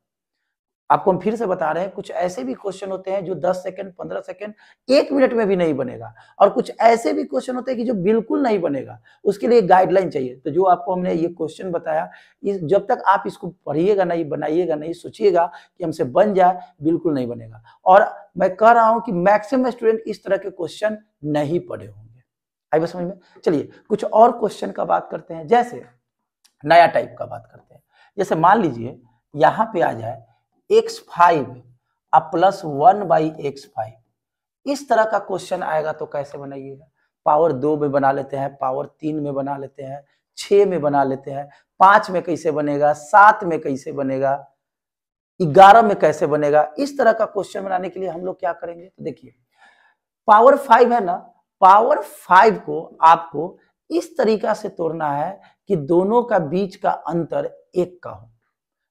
आपको हम फिर से बता रहे हैं कुछ ऐसे भी क्वेश्चन होते हैं जो 10 सेकंड 15 सेकंड एक मिनट में भी नहीं बनेगा और कुछ ऐसे भी क्वेश्चन होते हैं कि जो बिल्कुल नहीं बनेगा उसके लिए गाइडलाइन चाहिए तो जो आपको हमने ये क्वेश्चन बताया इस जब तक आप इसको पढ़िएगा नहीं बनाइएगा नहीं सोचिएगा कि हमसे बन जाए बिल्कुल नहीं बनेगा और मैं कह रहा हूँ कि मैक्सिमम स्टूडेंट इस तरह के क्वेश्चन नहीं पढ़े होंगे आई बस समझ में चलिए कुछ और क्वेश्चन का बात करते हैं जैसे नया टाइप का बात करते हैं जैसे मान लीजिए यहाँ पे आ जाए एक्स फाइव और plus one by x five इस तरह का क्वेश्चन आएगा तो कैसे बनाइएगा पावर दो में बना लेते हैं पावर तीन में बना लेते हैं छः में बना लेते हैं पांच में कैसे बनेगा सात में कैसे बनेगा ग्यारह में कैसे बनेगा इस तरह का क्वेश्चन बनाने के लिए हम लोग क्या करेंगे तो देखिए पावर फाइव है ना पावर फाइव को आपको इस तरीका से तोड़ना है कि दोनों का बीच का अंतर एक का हो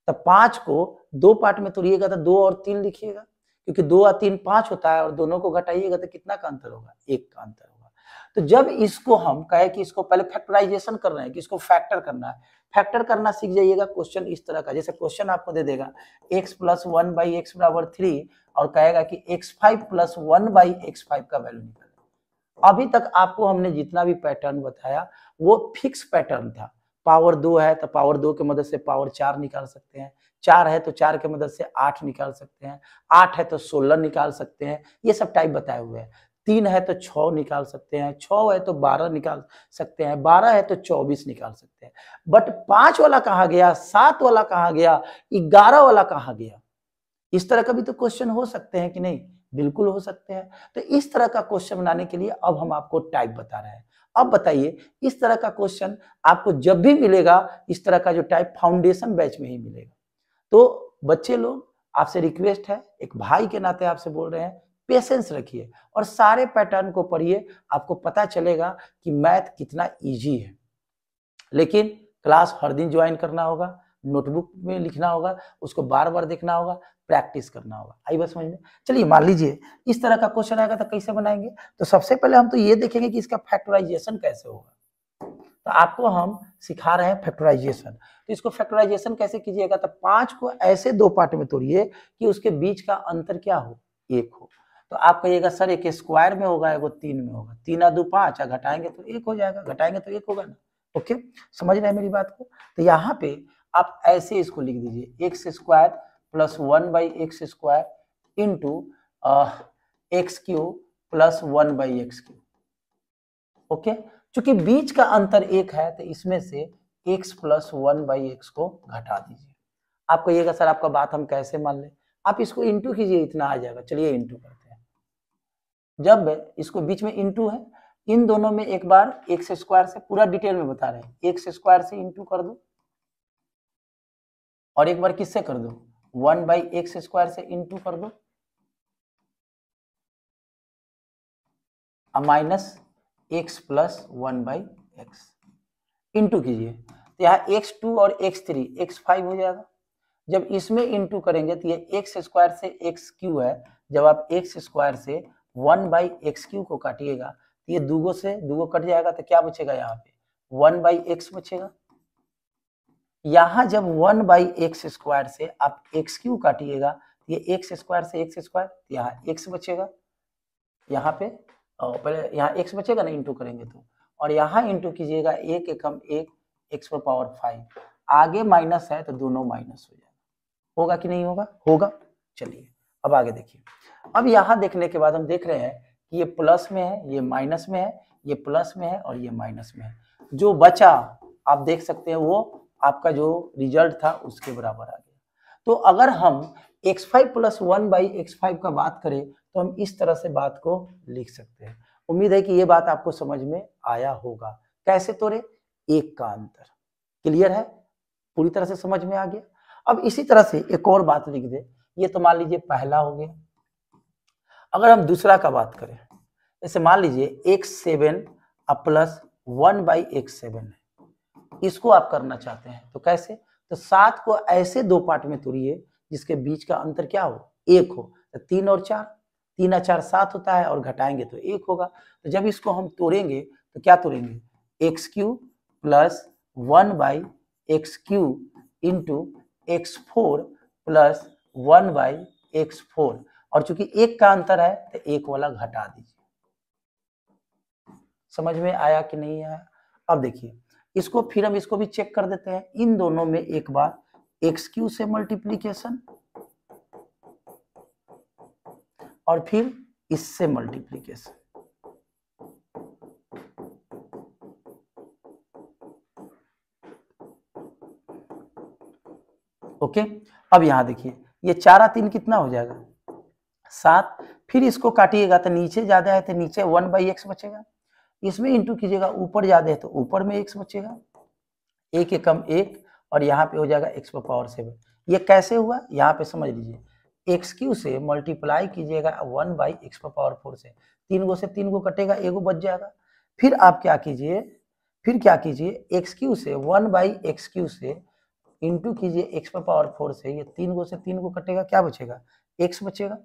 तो पांच को दो पार्ट में तोड़िएगा तो दो और तीन लिखिएगा क्योंकि दो और तीन पांच होता है और दोनों को घटाइएगा तो कितना का अंतर होगा एक का अंतर होगा तो जब इसको हम कहे कि इसको पहले फैक्टराइजेशन कर रहे हैं कि इसको फैक्टर करना है फैक्टर करना सीख जाइएगा क्वेश्चन इस तरह का जैसे क्वेश्चन आपको दे देगा x plus one by x बराबर थ्री और कहेगा कि x five plus one by x five का वैल्यू निकल अभी तक आपको हमने जितना भी पैटर्न बताया वो फिक्स पैटर्न था पावर दो है तो पावर दो के मदद से पावर चार निकाल सकते हैं चार है तो चार के मदद से आठ निकाल सकते हैं आठ है तो सोलह निकाल सकते हैं ये सब टाइप बताए हुए हैं तीन है तो छ निकाल सकते हैं छ है तो बारह निकाल सकते हैं बारह है तो चौबीस निकाल सकते हैं बट पांच वाला कहा गया सात वाला कहा गया ग्यारह वाला कहा गया इस तरह का भी तो क्वेश्चन हो सकते हैं कि नहीं बिल्कुल हो सकते हैं तो इस तरह का क्वेश्चन बनाने के लिए अब हम आपको टाइप बता रहे हैं अब बताइए इस तरह का क्वेश्चन आपको जब भी मिलेगा इस तरह का जो टाइप फाउंडेशन बैच में ही मिलेगा तो बच्चे लोग आपसे रिक्वेस्ट है एक भाई के नाते आपसे बोल रहे हैं पेशेंस रखिए और सारे पैटर्न को पढ़िए आपको पता चलेगा कि मैथ कितना इजी है लेकिन क्लास हर दिन ज्वाइन करना होगा नोटबुक में लिखना होगा उसको बार बार देखना होगा प्रैक्टिस करना होगा आई बात समझ में चलिए मान लीजिए इस तरह का क्वेश्चन आएगा तो कैसे बनाएंगे तो सबसे पहले हम तो ये देखेंगे कि इसका फैक्टराइजेशन कैसे होगा तो आपको हम सिखा रहे हैं फैक्टराइजेशन तो इसको फैक्टराइजेशन कैसे कीजिएगा तो पांच को ऐसे दो पार्ट में तोड़िए कि उसके बीच का अंतर क्या हो एक हो तो आप कहिएगा सर एक स्क्वायर में होगा एगो तीन में होगा तीन आ दो पांच घटाएंगे तो एक हो जाएगा घटाएंगे तो एक होगा ना ओके समझ रहे हैं मेरी बात को तो यहाँ पे आप ऐसे इसको लिख दीजिए x square plus one by x square into x cube plus one by x cube okay चूंकि बीच का अंतर एक है तो इसमें से x plus one by x को घटा दीजिए आप कहिएगा सर आपका बात हम कैसे मान लें आप इसको इंटू कीजिए इतना आ जाएगा चलिए इंटू करते हैं जब इसको बीच में इंटू है इन दोनों में एक बार एक्स स्क्वायर से पूरा डिटेल में बता रहे हैं एक्स स्क्वायर से इंटू कर दो और एक बार किससे कर दो वन बाई एक्स स्क्वायर से इंटू कर दो minus x plus one by x into कीजिए तो यहाँ एक्स टू और एक्स थ्री एक्स फाइव हो जाएगा जब इसमें इंटू करेंगे तो ये एक्स स्क्वायर से एक्स क्यू है जब आप एक्स स्क्वायर से वन बाई एक्स क्यू को काटिएगा तो ये दूगो से दूगो कट जाएगा तो क्या बचेगा यहाँ पे वन बाई एक्स बचेगा यहां जब वन बाई एक्स स्क्वायर से आप एक्स क्यू काटिएगा तो ये एक्स स्क्वायर से एक्स स्क्वायर तो यहाँ एक्स बचेगा यहाँ पे और पहले यहाँ एक्स बचेगा ना इंटू करेंगे तो और यहाँ इंटू कीजिएगा एक एकम एक एक्स पर पावर फाइव आगे माइनस है तो दोनों माइनस हो जाएगा होगा कि नहीं होगा होगा चलिए अब आगे देखिए अब यहाँ देखने के बाद हम देख रहे हैं कि ये प्लस में है ये माइनस में है ये प्लस में है और ये माइनस में है जो बचा आप देख सकते हैं वो आपका जो रिजल्ट था उसके बराबर आ गया तो अगर हम x five plus one by x five का बात करें तो हम इस तरह से बात को लिख सकते हैं उम्मीद है कि ये बात आपको समझ में आया होगा कैसे तोड़े एक का अंतर क्लियर है पूरी तरह से समझ में आ गया अब इसी तरह से एक और बात लिख दे ये तो मान लीजिए पहला हो गया अगर हम दूसरा का बात करें जैसे मान लीजिए x seven plus one by x seven इसको आप करना चाहते हैं तो कैसे तो सात को ऐसे दो पार्ट में तोड़िए जिसके बीच का अंतर क्या हो एक हो तो तीन और चार तीन और चार सात होता है और घटाएंगे तो एक होगा तो जब इसको हम तोड़ेंगे तो क्या तोड़ेंगे x cube plus one by x cube into x four plus one by x four और चूंकि एक का अंतर है तो एक वाला घटा दीजिए समझ में आया कि नहीं आया अब देखिए इसको फिर हम इसको भी चेक कर देते हैं इन दोनों में एक बार एक्स क्यू से मल्टीप्लीकेशन और फिर इससे मल्टीप्लीकेशन ओके अब यहां देखिए ये चारा तीन कितना हो जाएगा सात फिर इसको काटिएगा तो नीचे ज्यादा है तो नीचे वन बाई एक्स बचेगा इसमें इंटू कीजिएगा ऊपर ज्यादा है तो ऊपर में एक्स बचेगा एक एक कम एक और यहाँ पे हो जाएगा एक्स पर पावर सेवन ये कैसे हुआ यहाँ पे समझ लीजिए एक्स क्यू से मल्टीप्लाई कीजिएगा वन बाई एक्स पर पावर फोर से तीन गो से तीन गो कटेगा एगो बच जाएगा फिर आप क्या कीजिए फिर क्या कीजिए एक्स क्यू से वन बाई एक्स क्यू से इंटू कीजिए एक्स पर पावर फोर से ये तीन गो से तीन गो कटेगा क्या बचेगा एक्स बचेगा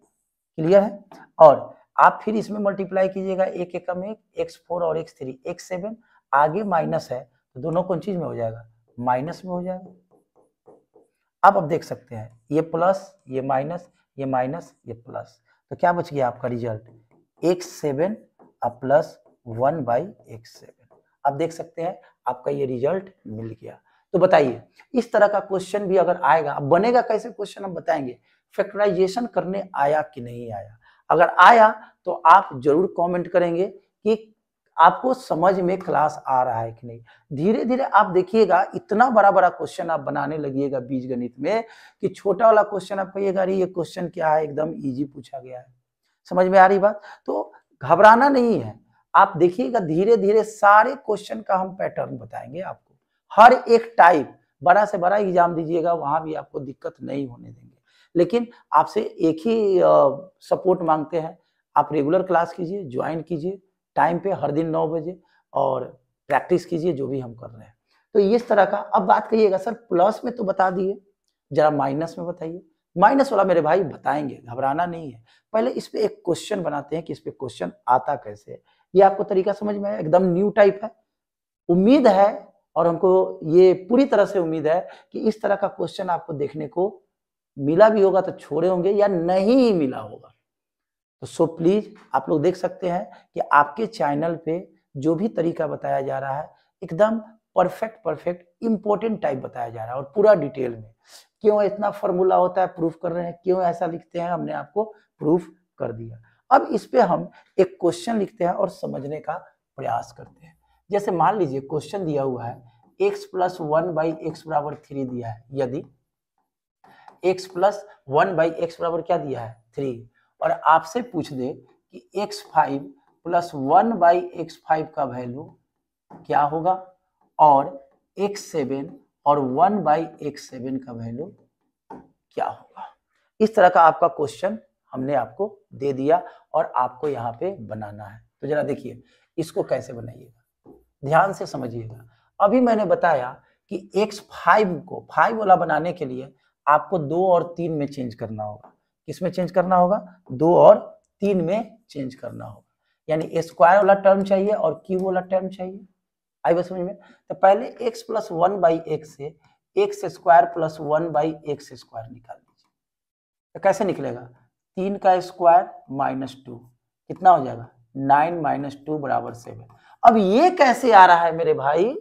क्लियर है और आप फिर इसमें मल्टीप्लाई कीजिएगा एक एकम एक एक्स फोर और एक्स थ्री एक्स सेवन आगे माइनस है तो दोनों कौन चीज में हो जाएगा माइनस में हो जाएगा अब आप देख सकते हैं ये प्लस ये माइनस ये माइनस ये प्लस तो क्या बच गया आपका रिजल्ट एक्स सेवन और plus one by x seven आप देख सकते हैं आपका ये रिजल्ट मिल गया तो बताइए इस तरह का क्वेश्चन भी अगर आएगा अब बनेगा कैसे क्वेश्चन हम बताएंगे फैक्टराइजेशन करने आया कि नहीं आया अगर आया तो आप जरूर कमेंट करेंगे कि आपको समझ में क्लास आ रहा है कि नहीं धीरे धीरे आप देखिएगा इतना बड़ा बड़ा क्वेश्चन आप बनाने लगिएगा बीज गणित में कि छोटा वाला क्वेश्चन आप कहिएगा अरे ये क्वेश्चन क्या है एकदम ईजी पूछा गया है समझ में आ रही बात तो घबराना नहीं है आप देखिएगा धीरे धीरे सारे क्वेश्चन का हम पैटर्न बताएंगे आपको हर एक टाइप बड़ा से बड़ा एग्जाम दीजिएगा वहां भी आपको दिक्कत नहीं होने देंगे लेकिन आपसे एक ही सपोर्ट मांगते हैं आप रेगुलर क्लास कीजिए ज्वाइन कीजिए टाइम पे हर दिन नौ बजे और प्रैक्टिस कीजिए जो भी हम कर रहे हैं तो इस तरह का अब बात करिएगा सर प्लस में तो बता दिए जरा माइनस में बताइए माइनस वाला मेरे भाई बताएंगे घबराना नहीं है पहले इस पर एक क्वेश्चन बनाते हैं कि इस पर क्वेश्चन आता कैसे है ये आपको तरीका समझ में आया एकदम न्यू टाइप है उम्मीद है और हमको ये पूरी तरह से उम्मीद है कि इस तरह का क्वेश्चन आपको देखने को मिला भी होगा तो छोड़े होंगे या नहीं मिला होगा तो सो प्लीज आप लोग देख सकते हैं कि आपके चैनल पे जो भी तरीका बताया जा रहा है एकदम परफेक्ट परफेक्ट इंपॉर्टेंट टाइप बताया जा रहा है और पूरा डिटेल में क्यों इतना फॉर्मूला होता है प्रूफ कर रहे हैं क्यों ऐसा लिखते हैं हमने आपको प्रूफ कर दिया अब इस पे हम एक क्वेश्चन लिखते हैं और समझने का प्रयास करते हैं जैसे मान लीजिए क्वेश्चन दिया हुआ है x plus one by x बराबर थ्री दिया है यदि x plus one by x बराबर क्या दिया है थ्री और आपसे पूछ दे कि x five plus one by x five का वैल्यू क्या होगा और एक्स सेवन और वन बाई एक्स सेवन का वैल्यू क्या होगा इस तरह का आपका क्वेश्चन हमने आपको दे दिया और आपको यहाँ पे बनाना है तो जरा देखिए इसको कैसे बनाइएगा ध्यान से समझिएगा अभी मैंने बताया कि एक्स फाइव को फाइव वाला बनाने के लिए आपको दो और तीन में चेंज करना होगा किस में चेंज करना होगा दो और तीन में चेंज करना होगा यानी स्क्वायर वाला टर्म चाहिए और क्यू वाला टर्म चाहिए आई बस समझ में तो पहले x plus one by x से x square plus one by x square निकाल दीजिए तो कैसे निकलेगा तीन का स्क्वायर माइनस टू कितना हो जाएगा नाइन माइनस टू बराबर सेवन अब ये कैसे आ रहा है मेरे भाई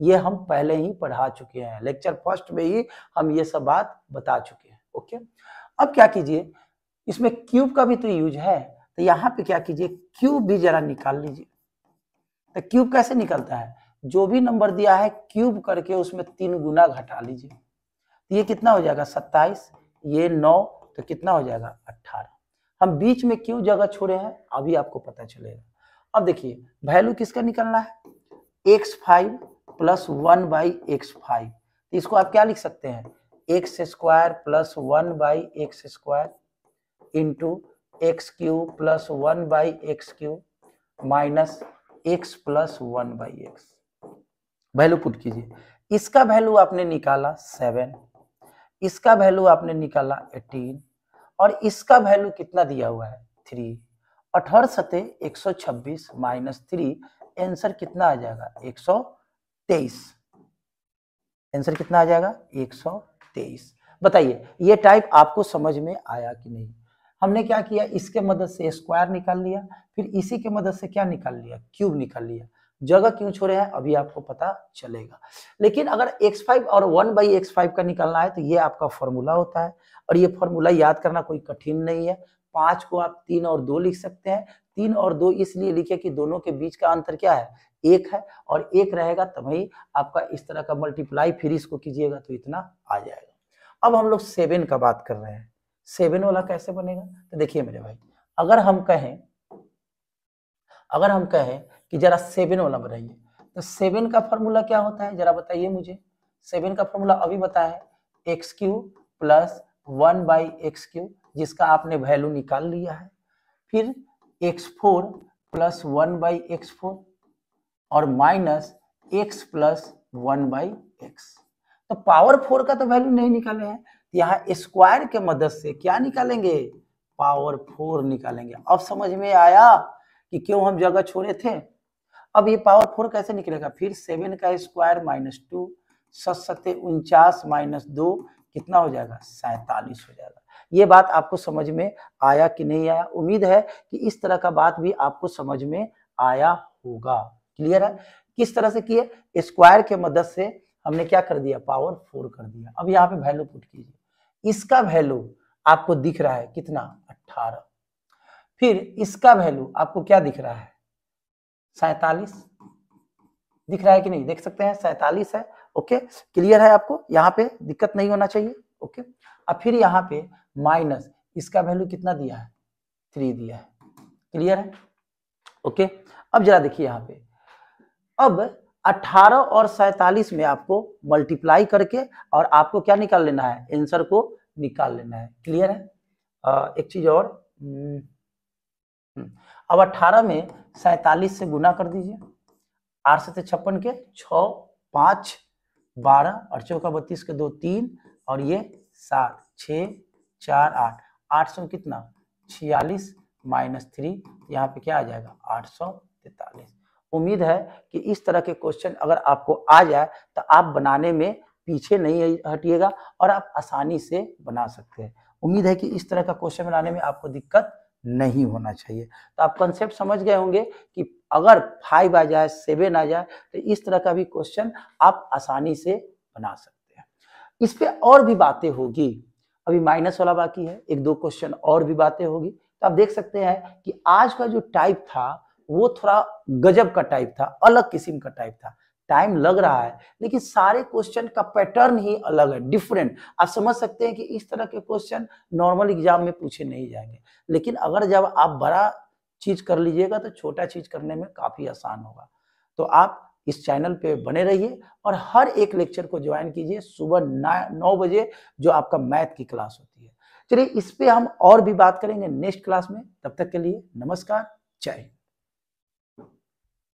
ये हम पहले ही पढ़ा चुके हैं लेक्चर फर्स्ट में ही हम ये सब बात बता चुके हैं ओके अब क्या कीजिए इसमें क्यूब का भी तो यूज है तो यहाँ पे क्या कीजिए क्यूब भी जरा निकाल लीजिए तो क्यूब कैसे निकलता है जो भी नंबर दिया है क्यूब करके उसमें तीन गुना घटा लीजिए तो ये कितना हो जाएगा सत्ताईस ये नौ तो कितना हो जाएगा अट्ठारह हम बीच में क्यों जगह छोड़े हैं अभी आपको पता चलेगा अब देखिए वैल्यू किसका निकलना है x five plus one by x five इसको आप क्या लिख सकते हैं x square plus one by x square into x cube plus one by x cube minus x plus one by x value put कीजिए इसका वैल्यू आपने निकाला सेवन इसका वैल्यू आपने निकाला एटीन और इसका वैल्यू कितना दिया हुआ है थ्री अठारह सते एक सौ छब्बीस माइनस थ्री आंसर कितना आ जाएगा एक सौ तेईस आंसर कितना आ जाएगा एक सौ तेईस बताइए ये टाइप आपको समझ में आया कि नहीं हमने क्या किया इसके मदद से स्क्वायर निकाल लिया फिर इसी के मदद से क्या निकाल लिया क्यूब निकाल लिया जगह क्यों छोड़े हैं अभी आपको पता चलेगा लेकिन अगर x5 और 1 बाई एक्स का निकालना है तो ये आपका फॉर्मूला होता है और ये फॉर्मूला याद करना कोई कठिन नहीं है पांच को आप तीन और दो लिख सकते हैं तीन और दो इसलिए लिखे कि दोनों के बीच का अंतर क्या है एक है और एक रहेगा तभी तो आपका इस तरह का मल्टीप्लाई फिर इसको कीजिएगा तो इतना आ जाएगा अब हम लोग सेवन का बात कर रहे हैं सेवन वाला कैसे बनेगा तो देखिए मेरे भाई अगर हम कहें अगर हम कहें कि जरा सेवन वाला बनाइए तो सेवन का फॉर्मूला क्या होता है जरा बताइए मुझे सेवन का फॉर्मूला अभी बताया है x cube plus one by x cube जिसका आपने वैल्यू निकाल लिया है फिर x four plus one by x four और minus x plus one by x तो पावर फोर का तो वैल्यू नहीं निकाले हैं तो यहाँ स्क्वायर के मदद से क्या निकालेंगे पावर फोर निकालेंगे अब समझ में आया कि क्यों हम जगह छोड़े थे अब ये पावर फोर कैसे निकलेगा फिर सेवन का स्क्वायर माइनस टू सत सकते उनचास माइनस दो कितना हो जाएगा सैतालीस हो जाएगा ये बात आपको समझ में आया कि नहीं आया उम्मीद है कि इस तरह का बात भी आपको समझ में आया होगा क्लियर है किस तरह से किए स्क्वायर के मदद से हमने क्या कर दिया पावर फोर कर दिया अब यहाँ पे वैल्यू पुट कीजिए इसका वैल्यू आपको दिख रहा है कितना अट्ठारह फिर इसका वैल्यू आपको क्या दिख रहा है सैतालीस दिख रहा है कि नहीं देख सकते हैं सैतालीस है ओके क्लियर है आपको यहाँ पे दिक्कत नहीं होना चाहिए ओके अब फिर यहाँ पे माइनस इसका वैल्यू कितना दिया है थ्री दिया है क्लियर है ओके अब जरा देखिए यहाँ पे अब 18 और 47 में आपको मल्टीप्लाई करके और आपको क्या निकाल लेना है आंसर को निकाल लेना है क्लियर है आ, एक चीज और हम्म, हम्म। अब 18 में 47 से गुना कर दीजिए आठ सत्य तो छप्पन के छ पांच बारह और चौका बत्तीस के दो तीन और ये सात छ चार आठ आठ सौ कितना छियालीस माइनस थ्री यहाँ पे क्या आ जाएगा आठ सौ तैतालीस उम्मीद है कि इस तरह के क्वेश्चन अगर आपको आ जाए तो आप बनाने में पीछे नहीं हटिएगा और आप आसानी से बना सकते हैं उम्मीद है कि इस तरह का क्वेश्चन बनाने में आपको दिक्कत नहीं होना चाहिए तो आप कंसेप्ट समझ गए होंगे कि अगर फाइव आ जाए सेवन आ जाए तो इस तरह का भी क्वेश्चन आप आसानी से बना सकते हैं इस पर और भी बातें होगी अभी माइनस वाला बाकी है एक दो क्वेश्चन और भी बातें होगी तो आप देख सकते हैं कि आज का जो टाइप था वो थोड़ा गजब का टाइप था अलग किस्म का टाइप था टाइम लग रहा है लेकिन सारे क्वेश्चन का पैटर्न ही अलग है डिफरेंट आप समझ सकते हैं कि इस तरह के क्वेश्चन नॉर्मल एग्जाम में पूछे नहीं जाएंगे लेकिन अगर जब आप बड़ा चीज कर लीजिएगा तो छोटा चीज करने में काफी आसान होगा तो आप इस चैनल पे बने रहिए और हर एक लेक्चर को ज्वाइन कीजिए सुबह नौ बजे जो आपका मैथ की क्लास होती है चलिए इस पर हम और भी बात करेंगे नेक्स्ट क्लास में तब तक के लिए नमस्कार जय हिंद